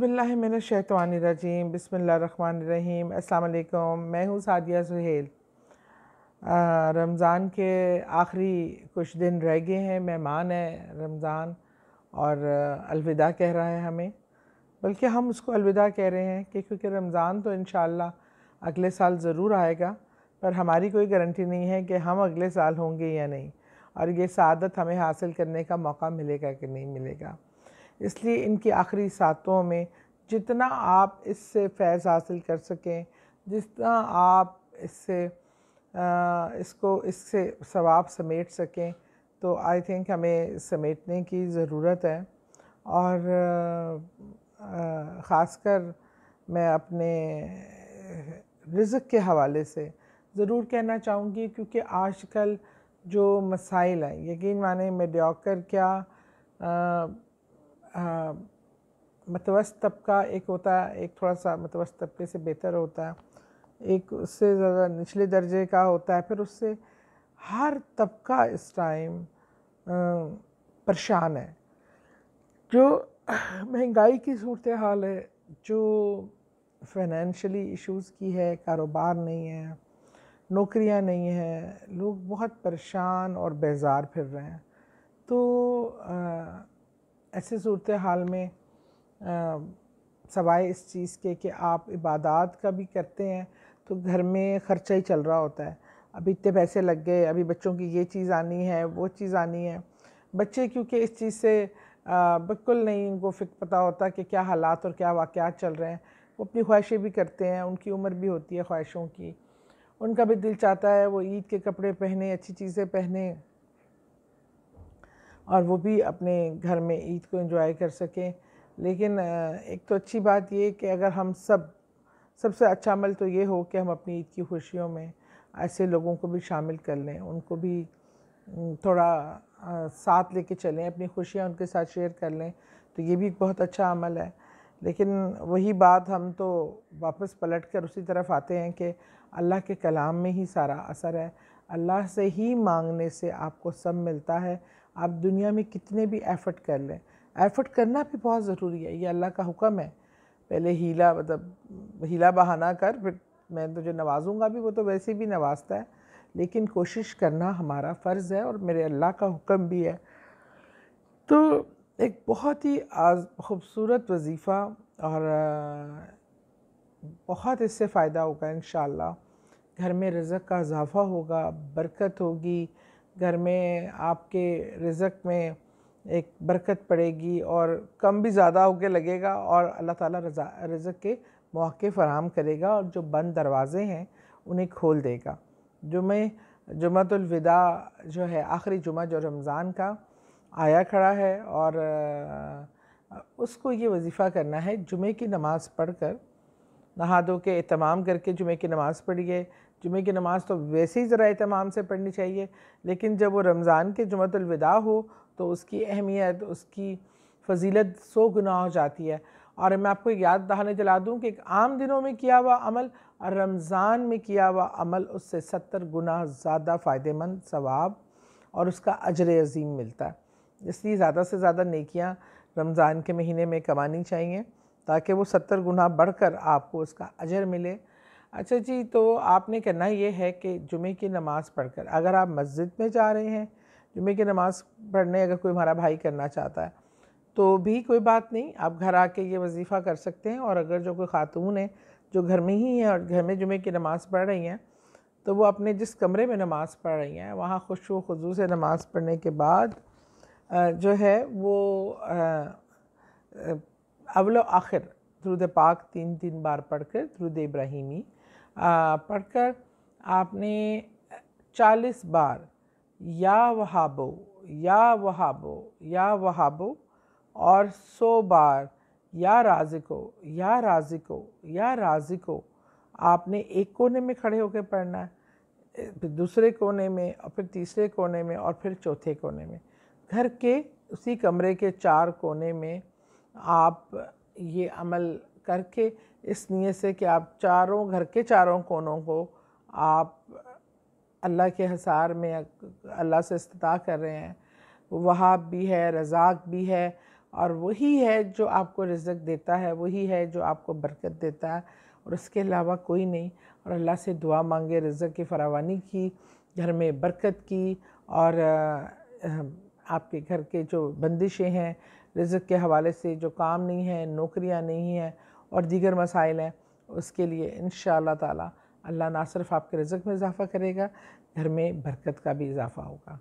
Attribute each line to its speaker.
Speaker 1: बिल्लाशैतवानरजीम बसमीम अल्लाम मैं हूँ सादिया सुहेल रमज़ान के आखिरी कुछ दिन रह गए हैं मेहमान है रमज़ान और अलविदा कह रहा है हमें बल्कि हम उसको अलविदा कह रहे हैं कि क्योंकि रमज़ान तो इन अगले साल ज़रूर आएगा पर हमारी कोई गारंटी नहीं है कि हम अगले साल होंगे या नहीं और ये सादत हमें हासिल करने का मौका मिलेगा कि नहीं मिलेगा इसलिए इनकी आखिरी सातों में जितना आप इससे फैज़ हासिल कर सकें जितना आप इससे इसको इससे सवाब समेट सकें तो आई थिंक हमें समेटने की ज़रूरत है और ख़ासकर मैं अपने रिज़क के हवाले से ज़रूर कहना चाहूँगी क्योंकि आजकल जो मसाइल हैं यकीन माने मेडियोकर क्या मतवस्त तबका एक होता है एक थोड़ा सा मतवस्त तबके से बेहतर होता है एक उससे ज़्यादा निचले दर्जे का होता है फिर उससे हर तबका इस टाइम परेशान है जो महंगाई की सूरत हाल है जो फाइनेंशियली इश्यूज़ की है कारोबार नहीं है नौकरियां नहीं हैं लोग बहुत परेशान और बेजार फिर रहे हैं तो आ, ऐसे सूरत हाल में सवाए इस चीज़ के कि आप इबादत का भी करते हैं तो घर में ख़र्चा ही चल रहा होता है अभी इतने पैसे लग गए अभी बच्चों की ये चीज़ आनी है वो चीज़ आनी है बच्चे क्योंकि इस चीज़ से बिल्कुल नहीं उनको फिक पता होता कि क्या हालात और क्या वाक़ चल रहे हैं वो अपनी ख्वाहिशें भी करते हैं उनकी उम्र भी होती है ख्वाहिशों की उनका भी दिल चाहता है वो ईद के कपड़े पहने अच्छी चीज़ें पहने और वो भी अपने घर में ईद को एंजॉय कर सकें लेकिन एक तो अच्छी बात ये कि अगर हम सब सबसे अच्छा अमल तो ये हो कि हम अपनी ईद की खुशियों में ऐसे लोगों को भी शामिल कर लें उनको भी थोड़ा साथ लेके चलें अपनी खुशियाँ उनके साथ शेयर कर लें तो ये भी एक बहुत अच्छा अमल है लेकिन वही बात हम तो वापस पलट कर उसी तरफ आते हैं कि अल्लाह के कलाम में ही सारा असर है अल्लाह से ही मांगने से आपको सब मिलता है आप दुनिया में कितने भी एफ़र्ट कर लें एफ़र्ट करना भी बहुत ज़रूरी है ये अल्लाह का हुक्म है पहले हीला मतलब हीला बहाना कर फिर मैं तुझे तो जो नवाजूँगा भी वो तो वैसे भी नवाजता है लेकिन कोशिश करना हमारा फ़र्ज़ है और मेरे अल्लाह का हुक्म भी है तो एक बहुत ही आज खूबसूरत वजीफ़ा और बहुत इससे फ़ायदा होगा इन घर में रज़क का इजाफ़ा होगा बरकत होगी घर में आपके रिजक में एक बरकत पड़ेगी और कम भी ज़्यादा होकर लगेगा और अल्लाह ताला रजा रिजक के मौक़े फ़राहम करेगा और जो बंद दरवाज़े हैं उन्हें खोल देगा जुमे जुमतुलविदा जो है आखिरी जुमा जो रमज़ान का आया खड़ा है और उसको ये वजीफ़ा करना है जुमे की नमाज़ पढ़ कर नहा धो के तमाम करके जुमे की नमाज़ पढ़िए जुमे की नमाज़ तो वैसे ही ज़रा तमाम से पढ़नी चाहिए लेकिन जब वो रमज़ान के जुमतुलविदा हो तो उसकी अहमियत उसकी फजीलत सौ गुना हो जाती है और मैं आपको एक याद दहाने दिला दूँ कि एक आम दिनों में किया हुआ अमल और रमज़ान में किया हुआ अमल उससे सत्तर गुना ज़्यादा फ़ायदेमंद सवाब और उसका अजर अजीम मिलता है इसलिए ज़्यादा से ज़्यादा नेकियाँ रमज़ान के महीने में कमानी चाहिए ताकि वो सत्तर गुना बढ़कर आपको उसका अजर मिले अच्छा जी तो आपने करना ये है कि जुमे की नमाज़ पढ़कर अगर आप मस्जिद में जा रहे हैं जुमे की नमाज़ पढ़ने अगर कोई हमारा भाई करना चाहता है तो भी कोई बात नहीं आप घर आके ये वजीफ़ा कर सकते हैं और अगर जो कोई ख़ातून है जो घर में ही हैं और घर में जुमे की नमाज़ पढ़ रही हैं तो वो अपने जिस कमरे में नमाज़ पढ़ रही हैं वहाँ खुश व खजू से नमाज़ पढ़ने के बाद जो है वो अवल आखिर द्रुद पाक तीन तीन बार पढ़ कर द्रुद इब्राहिमी पढ़कर आपने 40 बार या वहाबो या वहाबो या वहाबो और 100 बार या राजिको या राजिको या राजिको आपने एक कोने में खड़े होकर पढ़ना है फिर दूसरे कोने में और फिर तीसरे कोने में और फिर चौथे कोने में घर के उसी कमरे के चार कोने में आप ये अमल करके इस नीयत से कि आप चारों घर के चारों कोनों को आप अल्लाह के हसार में अल्लाह से इस्तः कर रहे हैं वहाब भी है रज़ाक भी है और वही है जो आपको रिजक देता है वही है जो आपको बरकत देता है और उसके अलावा कोई नहीं और अल्लाह से दुआ मांगे रिजक की फरावानी की घर में बरकत की और आपके घर के जो बंदिशें हैं रिजक के हवाले से जो काम नहीं है नौकरियां नहीं हैं और दीगर मसाइल हैं उसके लिए इन शाह अल्लाह ना सिर्फ आपके रिजक में इजाफ़ा करेगा घर में बरकत का भी इजाफ़ा होगा